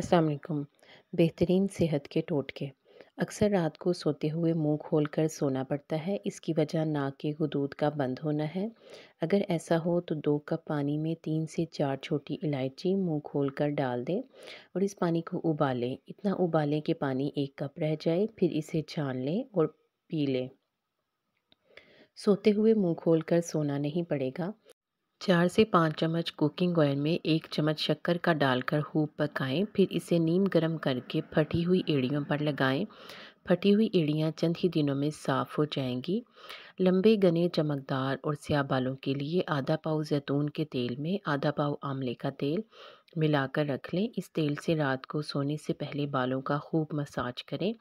अस्सलाम वालेकुम बेहतरीन सेहत के टोटके अक्सर रात को सोते हुए मुंह खोलकर सोना पड़ता है इसकी वजह नाक के हदूद का बंद होना है अगर ऐसा हो तो दो कप पानी में तीन से चार छोटी इलायची मुंह खोलकर डाल दें और इस पानी को उबालें इतना उबालें कि पानी एक कप रह जाए फिर इसे छान लें और पी लें सोते हुए मुंह खोलकर सोना नहीं पड़ेगा चार से पाँच चम्मच कुकिंग ऑयल में एक चम्मच शक्कर का डालकर खूब पकाएं फिर इसे नीम गरम करके फटी हुई एड़ियों पर लगाएं फटी हुई एड़ियाँ चंद ही दिनों में साफ़ हो जाएंगी लंबे गने चमकदार और स्याह बालों के लिए आधा पाव जैतून के तेल में आधा पाव आमले का तेल मिलाकर रख लें इस तेल से रात को सोने से पहले बालों का खूब मसाज करें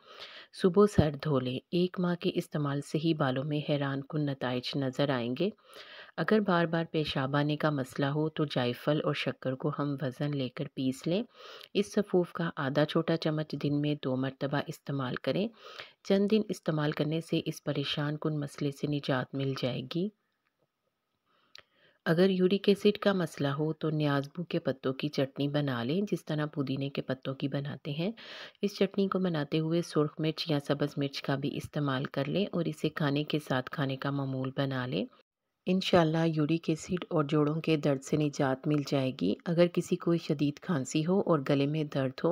सुबह सर धो लें एक माह के इस्तेमाल से ही बालों में हैरान कन नतज नज़र आएंगे अगर बार बार पेशाब आने का मसला हो तो जायफल और शक्कर को हम वज़न लेकर पीस लें इस सफूफ का आधा छोटा चम्मच दिन में दो मरतबा इस्तेमाल करें चंद दिन इस्तेमाल करने से इस परेशान कन मसले से निजात मिल जाएगी अगर यूरिक एसिड का मसला हो तो न्याजबू के पत्तों की चटनी बना लें जिस तरह पुदीने के पत्तों की बनाते हैं इस चटनी को बनाते हुए सुरख मिर्च या सब्ज़ मिर्च का भी इस्तेमाल कर लें और इसे खाने के साथ खाने का मामूल बना लें इन यूरिक एसिड और जोड़ों के दर्द से निजात मिल जाएगी अगर किसी को शदीद खांसी हो और गले में दर्द हो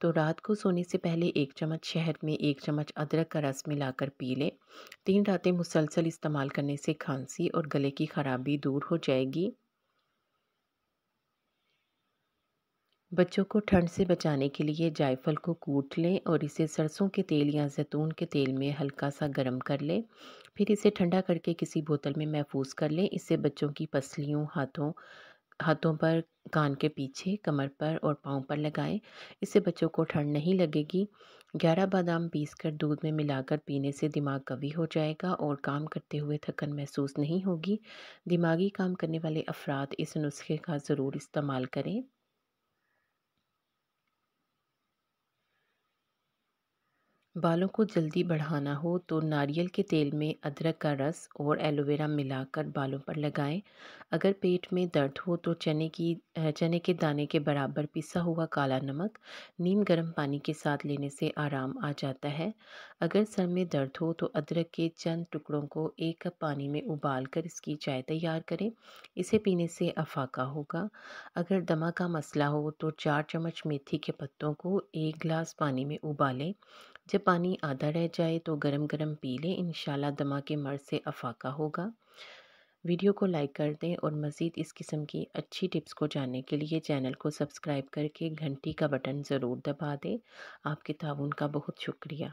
तो रात को सोने से पहले एक चम्मच शहद में एक चम्मच अदरक का रस मिलाकर पी लें तीन रातें मुसलसल इस्तेमाल करने से खांसी और गले की ख़राबी दूर हो जाएगी बच्चों को ठंड से बचाने के लिए जायफल को कूट लें और इसे सरसों के तेल या जैतून के तेल में हल्का सा गर्म कर लें फिर इसे ठंडा करके किसी बोतल में महफूज कर लें इससे बच्चों की पसलियों हाथों हाथों पर कान के पीछे कमर पर और पाँव पर लगाएं इससे बच्चों को ठंड नहीं लगेगी ग्यारह बादाम पीसकर दूध में मिलाकर पीने से दिमाग कवि हो जाएगा और काम करते हुए थकन महसूस नहीं होगी दिमागी काम करने वाले अफराद इस नुस्खे का ज़रूर इस्तेमाल करें बालों को जल्दी बढ़ाना हो तो नारियल के तेल में अदरक का रस और एलोवेरा मिलाकर बालों पर लगाएं अगर पेट में दर्द हो तो चने की चने के दाने के बराबर पिसा हुआ काला नमक नीम गर्म पानी के साथ लेने से आराम आ जाता है अगर सर में दर्द हो तो अदरक के चंद टुकड़ों को एक कप पानी में उबाल कर इसकी चाय तैयार करें इसे पीने से अफाका होगा अगर दमा का मसला हो तो चार चम्मच मेथी के पत्तों को एक गिलास पानी में उबालें जब पानी आधा रह जाए तो गरम गरम पी लें इन दमा के मर्ज से अफाका होगा वीडियो को लाइक कर दें और मज़ीद इस किस्म की अच्छी टिप्स को जानने के लिए चैनल को सब्सक्राइब करके घंटी का बटन ज़रूर दबा दें आपके ताउन का बहुत शुक्रिया